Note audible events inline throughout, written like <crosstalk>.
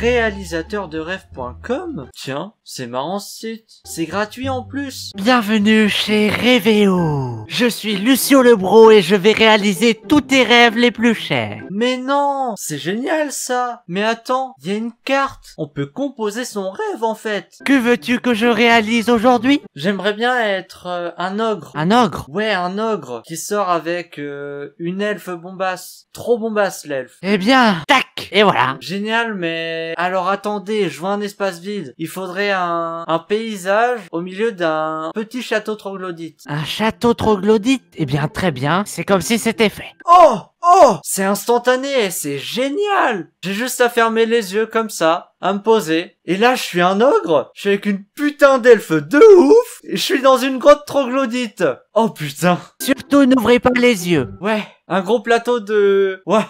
réalisateur de rêve.com Tiens, c'est marrant ce site. C'est gratuit en plus. Bienvenue chez Réveo. Je suis Lucio Lebro et je vais réaliser tous tes rêves les plus chers. Mais non, c'est génial ça. Mais attends, il y a une carte. On peut composer son rêve en fait. Que veux-tu que je réalise aujourd'hui J'aimerais bien être euh, un ogre. Un ogre Ouais, un ogre qui sort avec euh, une elfe bombasse. Trop bombasse l'elfe. Eh bien, tac et voilà. Génial, mais alors attendez, je vois un espace vide. Il faudrait un, paysage au milieu d'un petit château troglodyte. Un château troglodyte Eh bien, très bien. C'est comme si c'était fait. Oh Oh C'est instantané, c'est génial J'ai juste à fermer les yeux comme ça, à me poser. Et là, je suis un ogre Je suis avec une putain d'elfe de ouf Et je suis dans une grotte troglodyte Oh putain Surtout n'ouvrez pas les yeux Ouais, un gros plateau de... Ouais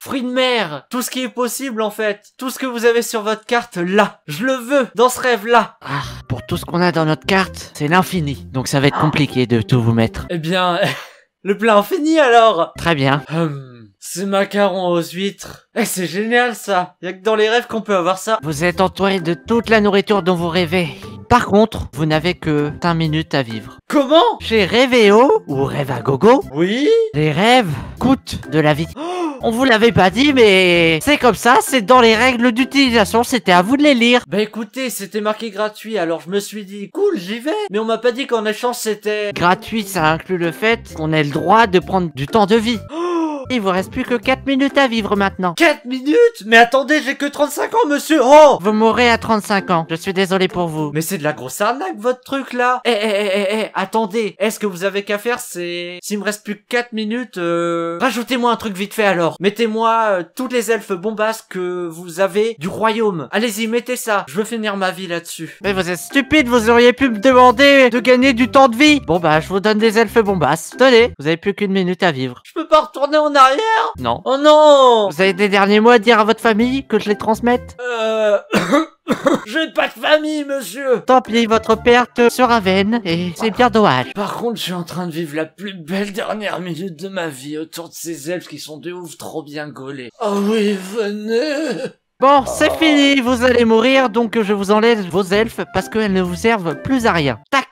fruits de mer, tout ce qui est possible en fait, tout ce que vous avez sur votre carte là, je le veux dans ce rêve là. Ah, pour tout ce qu'on a dans notre carte, c'est l'infini, donc ça va être ah. compliqué de tout vous mettre. Eh bien, <laughs> le plein infini alors. Très bien. Hum, C'est macaron aux huîtres. Eh, c'est génial ça. Y'a que dans les rêves qu'on peut avoir ça. Vous êtes entouré de toute la nourriture dont vous rêvez. Par contre, vous n'avez que 5 minutes à vivre. Comment Chez Réveo, ou Rêve à Gogo Oui Les rêves coûtent de la vie. Oh on vous l'avait pas dit, mais c'est comme ça, c'est dans les règles d'utilisation, c'était à vous de les lire. Bah écoutez, c'était marqué gratuit, alors je me suis dit, cool, j'y vais. Mais on m'a pas dit qu'en échange c'était... Gratuit, ça inclut le fait qu'on ait le droit de prendre du temps de vie. Oh il vous reste plus que 4 minutes à vivre maintenant. 4 minutes Mais attendez, j'ai que 35 ans, monsieur Oh Vous mourrez à 35 ans. Je suis désolé pour vous. Mais c'est de la grosse arnaque, votre truc, là Eh, eh, eh, eh, eh attendez Est-ce que vous avez qu'à faire, c'est... S'il me reste plus que 4 minutes, euh... Rajoutez-moi un truc vite fait, alors. Mettez-moi euh, toutes les elfes bombasses que vous avez du royaume. Allez-y, mettez ça. Je veux finir ma vie là-dessus. Mais vous êtes stupide, vous auriez pu me demander de gagner du temps de vie. Bon bah, je vous donne des elfes bombasses. Tenez, vous avez plus qu'une minute à vivre. Je peux pas retourner en arrière non. Oh non Vous avez des derniers mots à dire à votre famille que je les transmette Euh... <coughs> J'ai pas de famille, monsieur Tant pis, votre perte sera vaine, et c'est bien dommage. Par contre, je suis en train de vivre la plus belle dernière minute de ma vie autour de ces elfes qui sont de ouf trop bien gaulés. Oh oui, venez Bon, c'est fini, vous allez mourir, donc je vous enlève vos elfes parce qu'elles ne vous servent plus à rien. Tac